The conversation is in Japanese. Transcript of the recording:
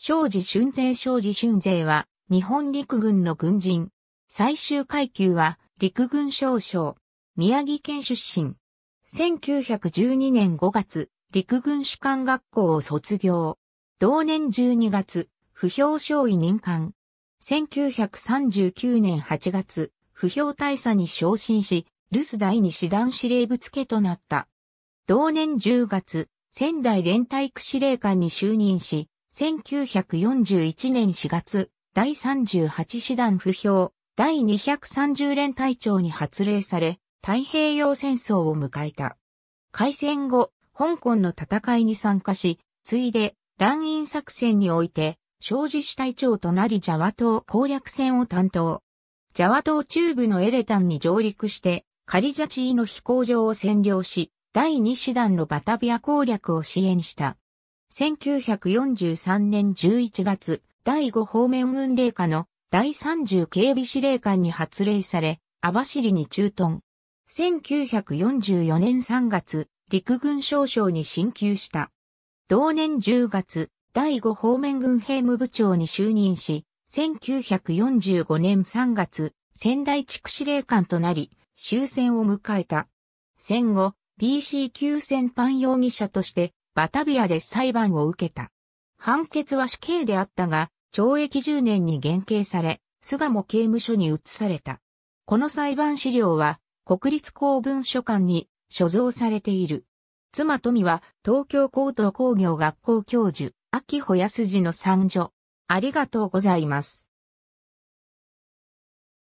庄司春税庄司春税は、日本陸軍の軍人。最終階級は、陸軍少将。宮城県出身。1912年5月、陸軍士官学校を卒業。同年12月、不評少尉任官。1939年8月、不評大佐に昇進し、留守第二師団司令部付となった。同年10月、仙台連隊区司令官に就任し、1941年4月、第38師団不評、第230連隊長に発令され、太平洋戦争を迎えた。開戦後、香港の戦いに参加し、ついで、乱印作戦において、正治師隊長となりジャワ島攻略戦を担当。ジャワ島中部のエレタンに上陸して、カリジャチーの飛行場を占領し、第2師団のバタビア攻略を支援した。1943年11月、第5方面軍令下の第30警備司令官に発令され、網走に駐屯。1944年3月、陸軍少将に進級した。同年10月、第5方面軍兵務部長に就任し、1945年3月、仙台地区司令官となり、終戦を迎えた。戦後、BC 級戦犯容疑者としてバタビアで裁判を受けた。判決は死刑であったが、懲役10年に減刑され、菅も刑務所に移された。この裁判資料は、国立公文書館に所蔵されている。妻富は、東京高等工業学校教授、秋穂康次の三女。ありがとうございます。